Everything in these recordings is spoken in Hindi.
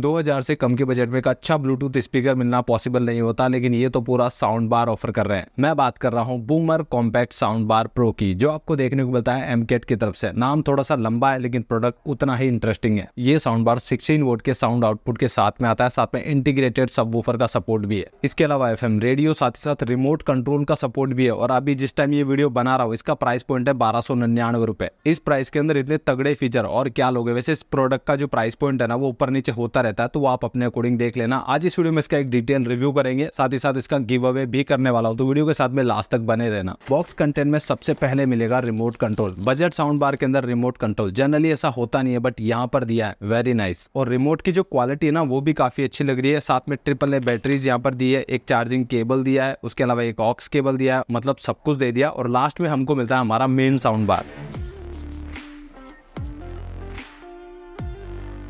2000 से कम के बजट में एक अच्छा ब्लूटूथ स्पीकर मिलना पॉसिबल नहीं होता लेकिन ये तो पूरा साउंड बार ऑफर कर रहे हैं मैं बात कर रहा हूँ Boomer compact sound bar pro की जो आपको देखने को मिलता है एमकेट की तरफ से नाम थोड़ा सा लंबा है लेकिन प्रोडक्ट उतना ही इंटरेस्टिंग है ये साउंड बार सिक्सटीन वोट के साउंड आउटपुट के साथ में आता है साथ में इंटीग्रेटेड सब का सपोर्ट भी है इसके अलावा एफ रेडियो साथ ही साथ रिमोट कंट्रोल का सपोर्ट भी है और अभी जिस टाइम ये वीडियो बना रहा हूँ इसका प्राइस पॉइंट है बारह सौ निन्यानवे रुपए इस प्राइस के अंदर इतने तगड़े फीचर और क्या लोगे वैसे इस प्रोडक्ट का जो प्राइस पॉइंट है ना वो ऊपर नीचे होता रहता है तो आप अपने अकॉर्डिंग देख लेना आज इस वीडियो में इसका एक डिटेल रिव्यू करेंगे साथ ही साथ इसका गिव अवे भी करने वाला हूँ तो वीडियो के साथ में लास्ट तक बने रहना बॉक्स कंटेंट में सबसे पहले मिलेगा remote control budget sound bar के अंदर रिमोट कंट्रोल जनरली ऐसा होता नहीं है बट यहाँ पर दिया है वेरी नाइस और रिमोट की जो क्वालिटी है ना वो भी काफी अच्छी लग रही है साथ में ट्रिपल ए बैटरीज यहाँ पर दी है एक चार्जिंग केबल दिया है उसके अलावा एक ऑक्स केबल दिया है मतलब सब कुछ दे दिया और लास्ट में हमको मिलता है हमारा मेन साउंड बार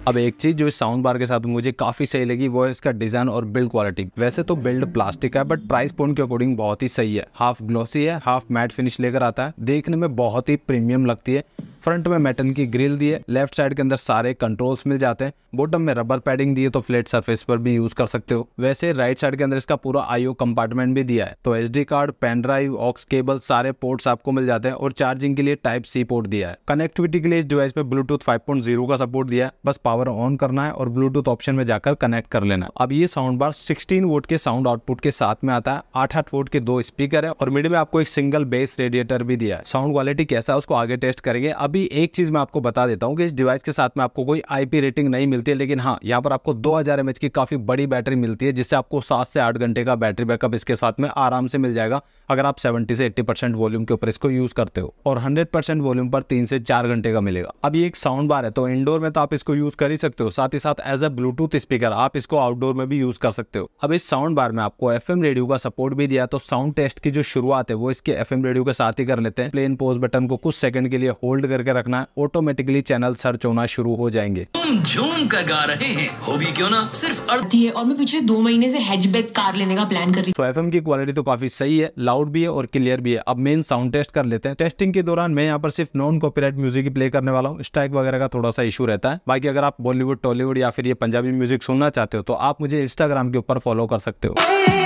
अब एक चीज़ जो इस साउंड बार के साथ मुझे काफ़ी सही लगी वो है इसका डिज़ाइन और बिल्ड क्वालिटी वैसे तो बिल्ड प्लास्टिक है बट प्राइस पॉइंट के अकॉर्डिंग बहुत ही सही है हाफ ग्लोसी है हाफ मैट फिनिश लेकर आता है देखने में बहुत ही प्रीमियम लगती है फ्रंट में मेटल की ग्रिल दी है लेफ्ट साइड के अंदर सारे कंट्रोल्स मिल जाते हैं बॉटम में रबर पैडिंग दी है तो फ्लैट सर्फेस पर भी यूज कर सकते हो वैसे राइट साइड के अंदर इसका पूरा आईओ कंपार्टमेंट भी दिया है तो D card pen drive aux cable सारे पोर्ट्स आपको मिल जाते हैं और चार्जिंग के लिए टाइप सी पोर्ट दिया है कनेक्टिविटी के लिए इस डिवाइस पे ब्लूटूथ फाइव का सपोर्ट दिया है बस पावर ऑन करना है और ब्लूटूथ ऑप्शन में जाकर कनेक्ट कर लेना अब ये साउंड बार सिक्सटीन वोट के साउंड आउटपुट के साथ में आता है आठ आठ वोट के दो स्पीकर है और मिड में आपको एक सिंगल बेस रेडिएटर भी दिया है साउंड क्वालिटी कैसा है उसको आगे टेस्ट करेंगे अब अभी एक चीज़ मैं आपको बता देता हूँ कि इस डिवाइस के साथ में आपको कोई आईपी रेटिंग नहीं मिलती है लेकिन हाँ यहाँ पर आपको 2000 हज़ार की काफ़ी बड़ी बैटरी मिलती है जिससे आपको सात से आठ घंटे का बैटरी बैकअप इसके साथ में आराम से मिल जाएगा अगर आप सेवेंटी से एट्टी परसेंट वॉल्यूम के ऊपर इसको यूज़ करते हो और हंड्रेड परसेंट वॉल्यूम पर तीन से चार घंटे का मिलेगा अब ये एक साउंड बार है तो इंडोर में तो आप इसको यूज़ कर ही सकते हो साथ ही साथ एज ए ब्लूटूथ स्पीकर आप इसको आउटडोर में भी यूज़ कर सकते हो अब इस साउंड बार में आपको एफ रेडियो का सपोर्ट भी दिया तो साउंड टेस्ट की जो शुरुआत है वो इसके एफ रेडियो के साथ ही कर लेते हैं प्लेन पोज बटन को कुछ सेकंड के लिए होल्ड कर करके रखना ऑटोमेटिकली चैनल सर्च होना शुरू हो जाएंगे झूम कर गा रहे हैं भी क्यों ना सिर्फ है और मैं पिछले दो महीने से हैचबैक कार लेने का प्लान कर रही तो की क्वालिटी तो काफी सही है लाउड भी है और क्लियर भी है अब मेन साउंड टेस्ट कर लेते हैं टेस्टिंग के दौरान मैं यहाँ पर सिर्फ नॉन कॉपीराइट म्यूजिक ही प्ले करने वाला हूँ स्ट्राइक वगैरह का थोड़ा सा इशू रहता है बाकी अगर आप बॉलीवुड टॉलीवुड या फिर ये पंजाबी म्यूजिक सुनना चाहते हो तो आप मुझे इंस्टाग्राम के ऊपर फॉलो कर सकते हो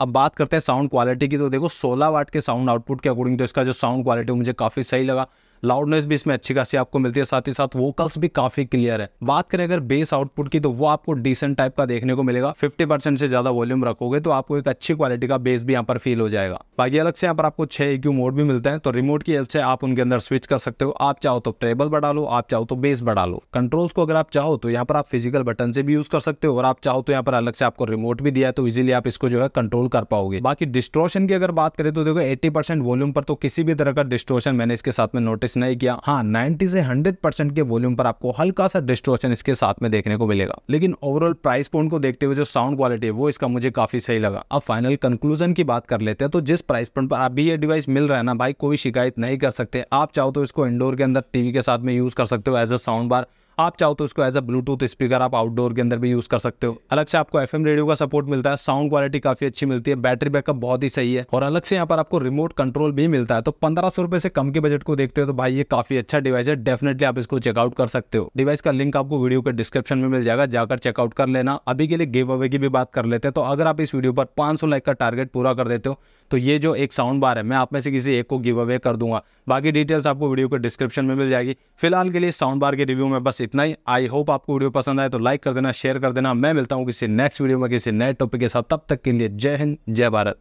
अब बात करते हैं साउंड क्वालिटी की तो देखो 16 वाट के साउंड आउटपुट के अकॉर्डिंग तो इसका जो साउंड क्वालिटी मुझे काफ़ी सही लगा लाउडनेस भी इसमें अच्छी खासी आपको मिलती है साथ ही साथ वोकल्स भी काफी क्लियर है बात करें अगर बेस आउटपुट की तो वो आपको डिसेंट टाइप का देखने को मिलेगा 50% से ज्यादा वॉल्यूम रखोगे तो आपको एक अच्छी क्वालिटी का बेस भी यहाँ पर फील हो जाएगा बाकी अलग से यहाँ पर आपको छह एक मोड भी मिलता है तो रिमोट की हेल्प से आप उनके अंदर स्विच कर सकते हो आप चाहो तो ट्रेबल बढ़ा लो आप चाहो तो बेस बढ़ा लो कंट्रोल्स को अगर आप चाहो तो यहाँ पर आप फिजिकल बटन से भी यूज कर सकते हो और आप चाहो तो यहाँ पर अलग से आपको रिमोट भी दिया तो इजिली आप इसको जो है कंट्रोल कर पाओगे बाकी डिस्ट्रोशन की अगर बात करें तो देखो एट्टी वॉल्यूम पर तो किसी भी तरह का डिस्ट्रोशन मैंने इसके साथ में नोटिस वापस नहीं किया हाँ नाइन्टी से हंड्रेड परसेंट के वॉल्यूम पर आपको हल्का सा डिस्ट्रोशन इसके साथ में देखने को मिलेगा लेकिन ओवरऑल प्राइस पॉइंट को देखते हुए जो साउंड क्वालिटी है वो इसका मुझे काफी सही लगा अब फाइनल कंक्लूजन की बात कर लेते हैं तो जिस प्राइस पॉइंट पर अभी ये डिवाइस मिल रहा है ना भाई कोई शिकायत नहीं कर सकते आप चाहो तो इसको इंडोर के अंदर टीवी के साथ में यूज कर सकते हो एज अ साउंड बार आप चाहो तो इसको एज अ ब्लूटूथ स्पीकर आप आउटडोर के अंदर भी यूज़ कर सकते हो अलग से आपको एफ रेडियो का सपोर्ट मिलता है साउंड क्वालिटी काफ़ी अच्छी मिलती है बैटरी बैकअप बहुत ही सही है और अलग से यहाँ पर आपको रिमोट कंट्रोल भी मिलता है तो पंद्रह सौ से कम के बजट को देखते हो तो भाई ये काफ़ी अच्छा डिवाइस है डेफिनेटली आप इसको चेकआउट कर सकते हो डिवाइस का लिंक आपको वीडियो के डिस्क्रिप्शन में मिल जाएगा जाकर चेकआउट कर लेना अभी के लिए गिव अवे की भी बात कर लेते हैं तो अगर आप इस वीडियो पर पांच लाइक का टारगेट पूरा कर देते हो तो ये जो एक साउंड बार है मैं आप में से किसी एक को गिव अवे कर दूंगा बाकी डिटेल्स आपको वीडियो के डिस्क्रिप्शन में मिल जाएगी फिलहाल के लिए साउंड बार के रिव्यू में बस इतना ही आई होप आपको वीडियो पसंद आए तो लाइक कर देना शेयर कर देना मैं मिलता हूँ किसी नेक्स्ट वीडियो में किसी नए टॉपिक के साथ तब तक के लिए जय हिंद जय भारत